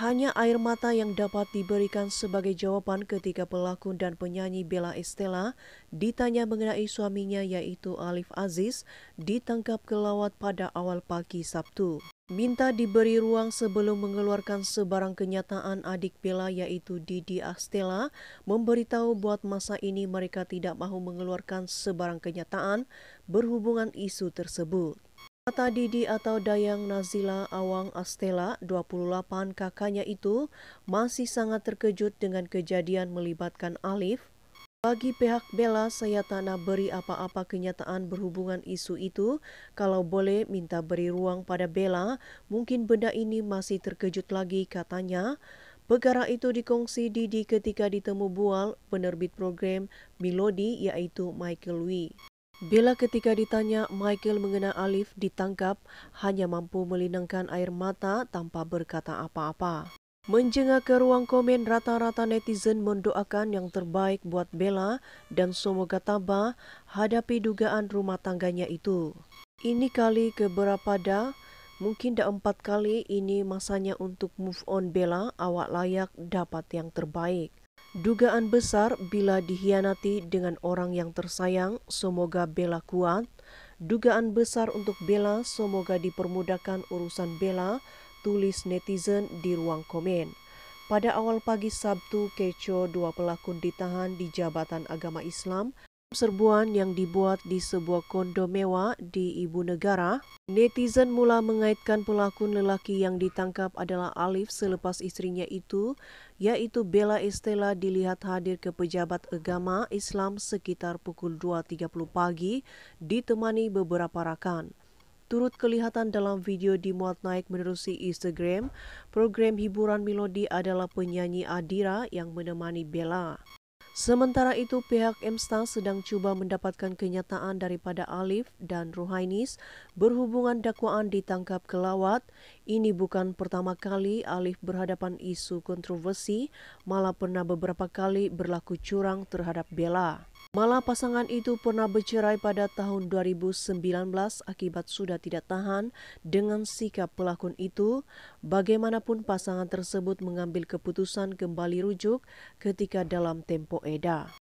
hanya air mata yang dapat diberikan sebagai jawaban ketika pelakon dan penyanyi Bella Estella ditanya mengenai suaminya yaitu Alif Aziz ditangkap kelawat pada awal pagi Sabtu. Minta diberi ruang sebelum mengeluarkan sebarang kenyataan adik Bella yaitu Didi Astella memberitahu buat masa ini mereka tidak mahu mengeluarkan sebarang kenyataan berhubungan isu tersebut. Kata Didi atau Dayang Nazila Awang Astela, 28 kakaknya itu masih sangat terkejut dengan kejadian melibatkan Alif. Bagi pihak Bella, saya tak nak beri apa-apa kenyataan berhubungan isu itu. Kalau boleh minta beri ruang pada Bella, mungkin benda ini masih terkejut lagi katanya. Perkara itu dikongsi Didi ketika ditemu Bual, penerbit program Melody yaitu Michael Wee. Bila ketika ditanya Michael mengenai Alif ditangkap, hanya mampu melinangkan air mata tanpa berkata apa-apa. Menjengah ke ruang komen rata-rata netizen mendoakan yang terbaik buat Bella dan semoga tabah hadapi dugaan rumah tangganya itu. Ini kali keberapa dah? Mungkin dah empat kali ini masanya untuk move on Bella awak layak dapat yang terbaik. Dugaan besar bila dihianati dengan orang yang tersayang, semoga Bella kuat. Dugaan besar untuk Bella, semoga dipermudahkan urusan Bella, tulis netizen di ruang komen. Pada awal pagi Sabtu, Keco dua pelaku ditahan di Jabatan Agama Islam Serbuan yang dibuat di sebuah kondo mewah di ibu negara, netizen mula mengaitkan pelakon lelaki yang ditangkap adalah Alif selepas istrinya itu, yaitu Bella Estella dilihat hadir ke pejabat agama Islam sekitar pukul 2.30 pagi, ditemani beberapa rakan. Turut kelihatan dalam video dimuat naik menerusi Instagram, program hiburan Melodi adalah penyanyi Adira yang menemani Bella. Sementara itu pihak MSTA sedang coba mendapatkan kenyataan daripada Alif dan Ruhainis berhubungan dakwaan ditangkap kelawat. Ini bukan pertama kali Alif berhadapan isu kontroversi, malah pernah beberapa kali berlaku curang terhadap Bella. Malah pasangan itu pernah bercerai pada tahun 2019 akibat sudah tidak tahan dengan sikap pelakon itu. Bagaimanapun pasangan tersebut mengambil keputusan kembali rujuk ketika dalam tempo eda.